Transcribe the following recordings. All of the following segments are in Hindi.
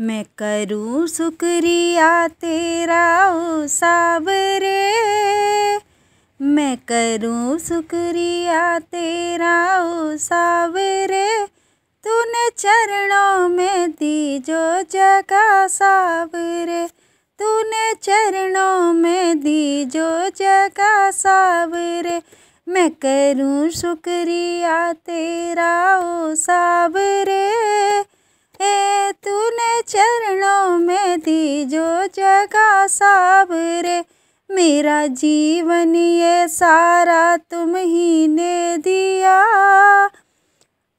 मैं करूँ शुक्रिया तेरा ओ साबरे मैं करूँ शुक्रिया तेरा ओ साबरे तूने चरणों में दी जो जगह साबरे तूने चरणों में दी जो जगह साबरे मैं करूँ शुक्रिया तेरा ओ साबरे जो जगा साब रे मेरा जीवन ये सारा तुम ही ने दिया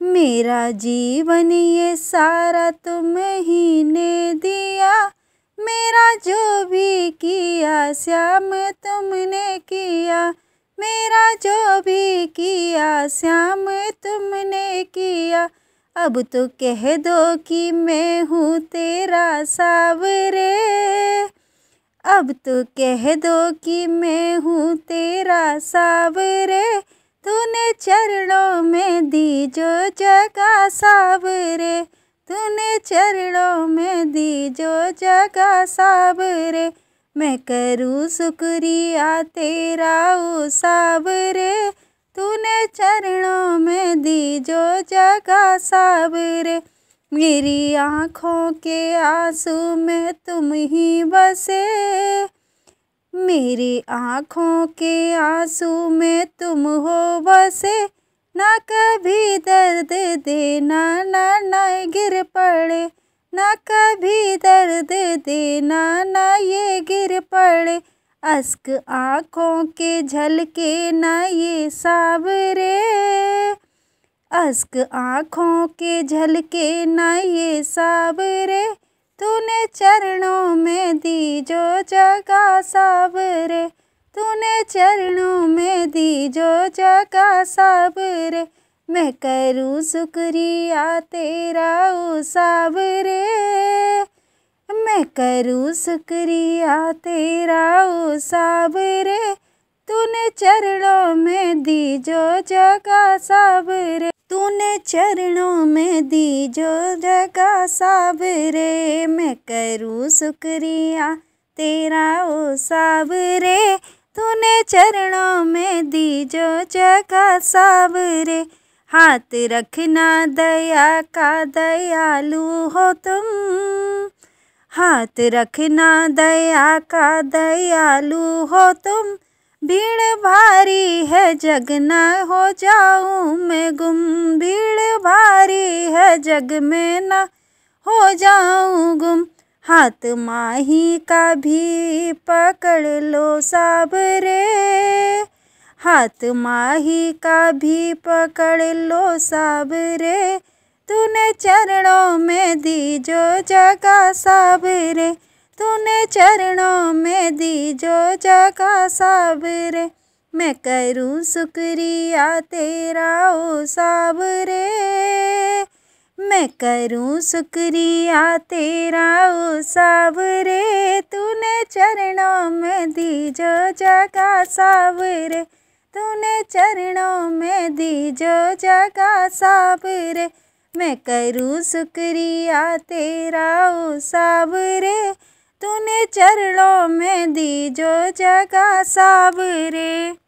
मेरा जीवन ये सारा तुम ही ने दिया मेरा जो भी किया श्याम तुमने किया मेरा जो भी किया श्याम तुमने किया अब तो कह दो कि मैं हूँ तेरा सावरे अब तो कह दो कि मैं हूँ तेरा सावरे तूने चरणों में दी जो जगा सावरे तूने चरणों में दी जो जगा सावरे मैं करूँ शुक्रिया तेरा ओ सावरे तूने चरणों में दी जो जगह साबरे मेरी आँखों के आंसू में तुम ही बसे मेरी आँखों के आंसू में तुम हो बसे ना कभी दर्द देना ना ना गिर पड़े ना कभी दर्द देना ना ये गिर पड़े अस्क आँखों के झलके न ये सावरे अस्क आँखों के झलके न ये सावरे तूने चरणों में दी जो जगा सावरे तूने चरणों में दी जो जगा सावरे मैं करूँ शुक्रिया तेरा उ सावरे मैं करूँ शुक्रिया तेरा ओ साबरे तूने चरणों में दी जो जगह साबरे तूने चरणों में दी जो जगह साबरे मैं करूँ शुक्रिया तेरा ओ साबरे तूने चरणों में दी जो जगह साबरे हाथ रखना दया का दयालु हो तुम हाथ रखना दया का दयालु हो तुम भीड़ भारी है जग ना हो जाऊं मैं गुम भीड़ भारी है जग में ना हो जाऊं गुम हाथ माही का भी पकड़ लो साब रे हाथ माही का भी पकड़ लो साब रे तूने चरणों में दी जो जगा साबरे तूने चरणों में दी जो जगा साबरे मैं करूँ शुक्रिया तेरा ओ साबरे मैं करूँ शुक्रिया तेरा ओ साबरे तूने चरणों में दी जो जगा साबरे तूने चरणों में दी जो जगा साबरे मैं करूँ शुक्रिया तेरा ओ साबरे तूने चरणों में दी जो जगह साबरे